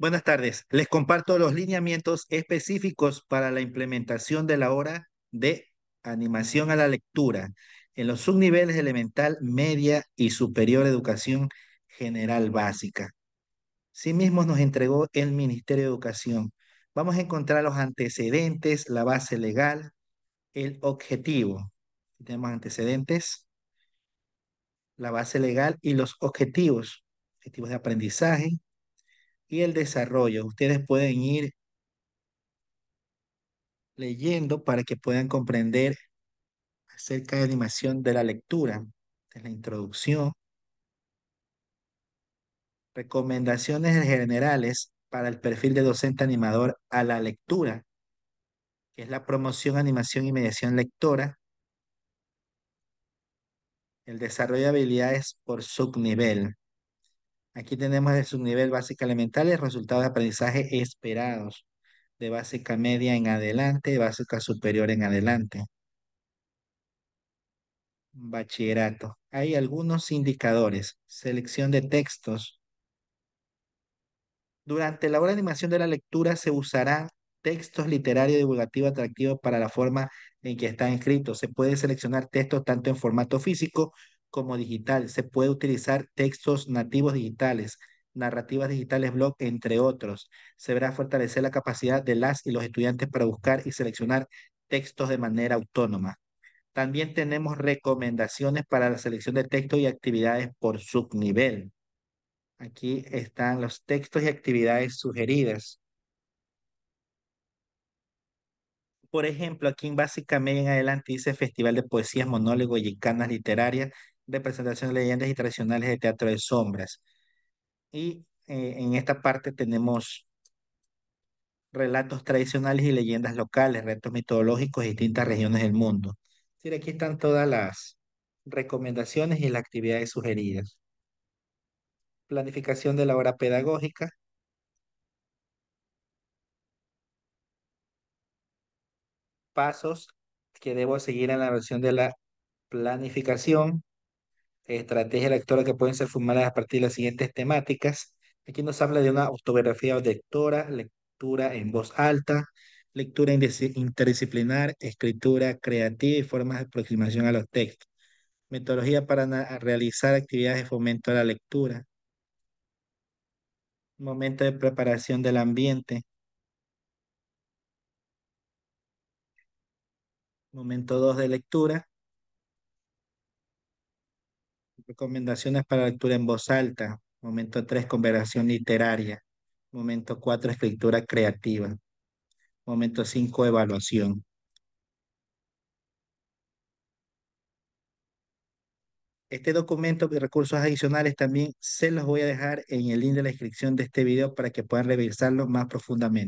Buenas tardes. Les comparto los lineamientos específicos para la implementación de la hora de animación a la lectura en los subniveles elemental, media y superior educación general básica. Sí mismo nos entregó el Ministerio de Educación. Vamos a encontrar los antecedentes, la base legal, el objetivo. Tenemos antecedentes, la base legal y los objetivos. Objetivos de aprendizaje, y el desarrollo. Ustedes pueden ir leyendo para que puedan comprender acerca de animación de la lectura, de la introducción. Recomendaciones generales para el perfil de docente animador a la lectura, que es la promoción, animación y mediación lectora. El desarrollo de habilidades por subnivel. Aquí tenemos el subnivel básica elemental y resultados de aprendizaje esperados. De básica media en adelante, básica superior en adelante. Bachillerato. Hay algunos indicadores. Selección de textos. Durante la hora de animación de la lectura se usarán textos literarios divulgativos atractivos para la forma en que están escritos. Se puede seleccionar textos tanto en formato físico como digital. Se puede utilizar textos nativos digitales, narrativas digitales, blog, entre otros. Se verá fortalecer la capacidad de las y los estudiantes para buscar y seleccionar textos de manera autónoma. También tenemos recomendaciones para la selección de textos y actividades por subnivel. Aquí están los textos y actividades sugeridas. Por ejemplo, aquí en Básica en adelante dice Festival de Poesías, Monólogos y Canas Literarias representación de leyendas y tradicionales de teatro de sombras. Y eh, en esta parte tenemos relatos tradicionales y leyendas locales, retos mitológicos de distintas regiones del mundo. aquí están todas las recomendaciones y las actividades sugeridas. Planificación de la obra pedagógica. Pasos que debo seguir en la versión de la planificación estrategia lectora que pueden ser formadas a partir de las siguientes temáticas. Aquí nos habla de una autobiografía lectora, lectura en voz alta, lectura interdisciplinar, escritura creativa y formas de aproximación a los textos. Metodología para realizar actividades de fomento a la lectura. Momento de preparación del ambiente. Momento 2 de lectura. Recomendaciones para lectura en voz alta. Momento 3, conversación literaria. Momento 4, escritura creativa. Momento 5, evaluación. Este documento y recursos adicionales también se los voy a dejar en el link de la descripción de este video para que puedan revisarlo más profundamente.